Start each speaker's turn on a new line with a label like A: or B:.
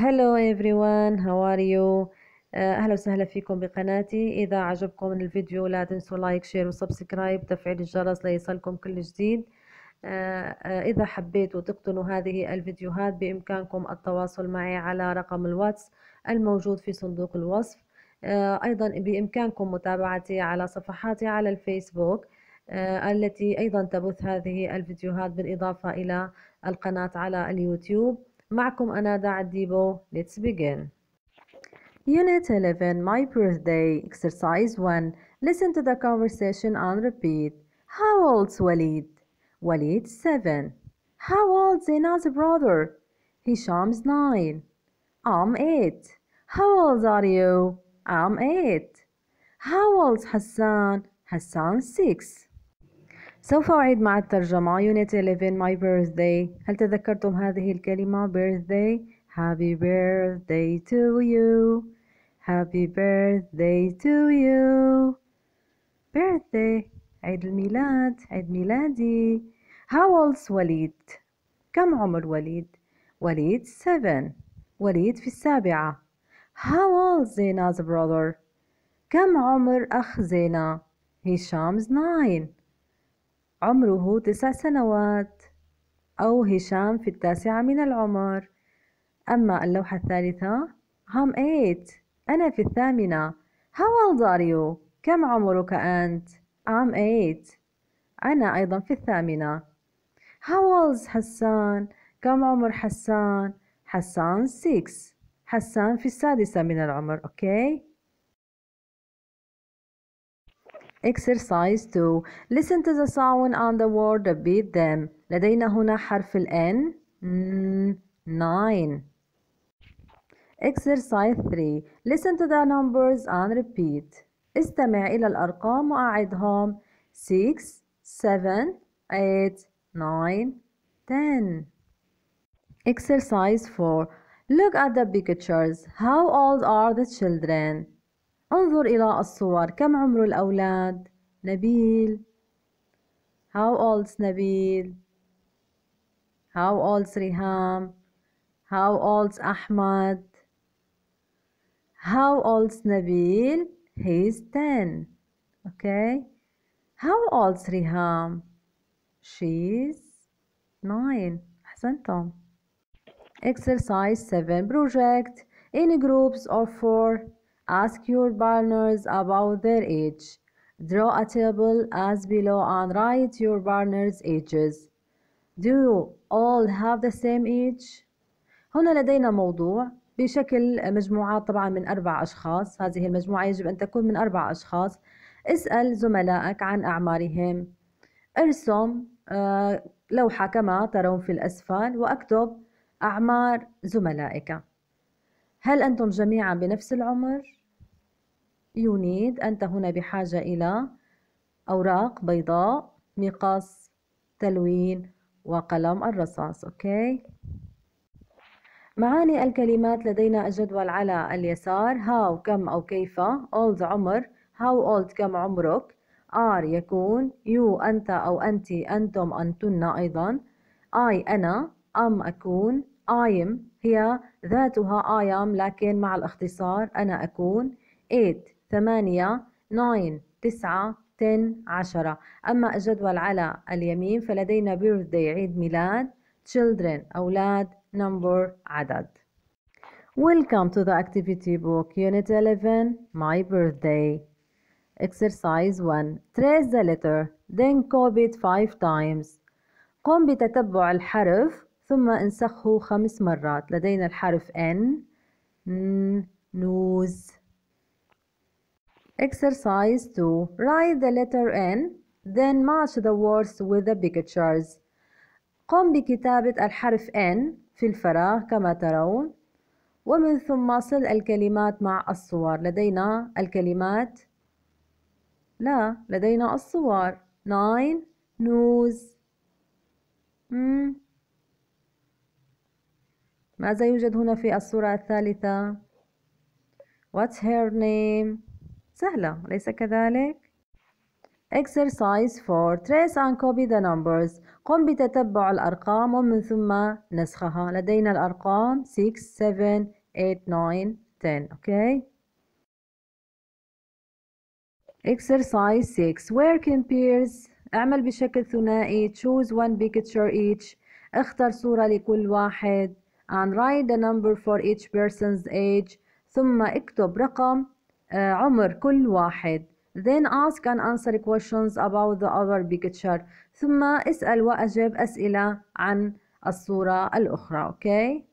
A: هلو ايفريوان هاو ار يو اهلا وسهلا فيكم بقناتي اذا عجبكم الفيديو لا تنسوا لايك شير وسبسكرايب تفعيل الجرس ليصلكم كل جديد uh, uh, اذا حبيتوا تقتنوا هذه الفيديوهات بامكانكم التواصل معي على رقم الواتس الموجود في صندوق الوصف uh, ايضا بامكانكم متابعتي على صفحاتي على الفيسبوك التي ايضا تبث هذه الفيديوهات بالاضافه الى القناه على اليوتيوب معكم أنا دع الديبو Let's begin Unit 11 My birthday Exercise 1 Listen to the conversation and repeat How old's Walid? Walid 7 How old's another brother? Hisham's 9 I'm 8 How old are you? I'm 8 How old's Hassan? Hassan 6 سوف أعيد مع الترجمة Unit 11 my birthday هل تذكرتم هذه الكلمة birthday happy birthday to you happy birthday to you birthday عيد الميلاد عيد ميلادي how old's وليد كم عمر وليد وليد 7 وليد في السابعة how old's Zena's brother كم عمر أخ زينة هشام 9 عمره تسع سنوات أو هشام في التاسعة من العمر أما اللوحة الثالثة هم إيت أنا في الثامنة How old are you? كم عمرك أنت؟ I'm eight أنا أيضا في الثامنة How old حسان؟ كم عمر حسان؟ حسان six حسان في السادسة من العمر أوكي؟ okay? Exercise 2 Listen to the sound and the word repeat them لدينا هنا حرف الآن 9 Exercise 3 Listen to the numbers and repeat استمع إلى الأرقام وأعدهم 6 7 8 9 10 Exercise 4 Look at the pictures. How old are the children? انظر إلى الصور كم عمر الأولاد نبيل How is نبيل How is ريهام How is أحمد How old is نبيل He's 10. Okay. How old is Riham? She's 9. أحسنتم. Exercise 7. Project in groups of 4 Ask your partners about their age. Draw a table as below and write your partner's ages. Do you all have the same age? هنا لدينا موضوع بشكل مجموعات طبعا من أربع أشخاص هذه المجموعة يجب أن تكون من أربع أشخاص اسأل زملائك عن أعمارهم ارسم آه، لوحة كما ترون في الأسفل وأكتب أعمار زملائك هل أنتم جميعا بنفس العمر؟ you need أنت هنا بحاجة إلى أوراق بيضاء مقص تلوين وقلم الرصاص أوكي معاني الكلمات لدينا الجدول على اليسار how كم أو كيف old عمر how old كم عمرك are يكون you أنت أو أنت أنتم أنتن أيضا I أنا أم أكون I هي ذاتها I am لكن مع الاختصار أنا أكون it ثمانية ناين تسعة 10 10 أما الجدول على اليمين فلدينا birthday عيد ميلاد children أولاد number عدد Welcome to the activity book unit 11 my birthday exercise 1 trace the letter then copy it 5 times قم بتتبع الحرف ثم انسخه خمس مرات لدينا الحرف N N نوز Exercise 2. Write the letter N then match the words with the pictures. قم بكتابة الحرف N في الفراغ كما ترون ومن ثم صل الكلمات مع الصور لدينا الكلمات لا لدينا الصور nine نوز ماذا يوجد هنا في الصورة الثالثة What's her name سهلة أليس كذلك؟ Exercise 4 Trace and copy the numbers قم بتتبع الأرقام ومن ثم نسخها لدينا الأرقام 6, 7, 8, 9, 10 okay Exercise 6 Work in pairs اعمل بشكل ثنائي choose one picture each اختر صورة لكل واحد and write the number for each person's age ثم اكتب رقم عمر كل واحد Then ask and answer questions about the other picture ثم اسأل وأجب أسئلة عن الصورة الأخرى أوكي okay?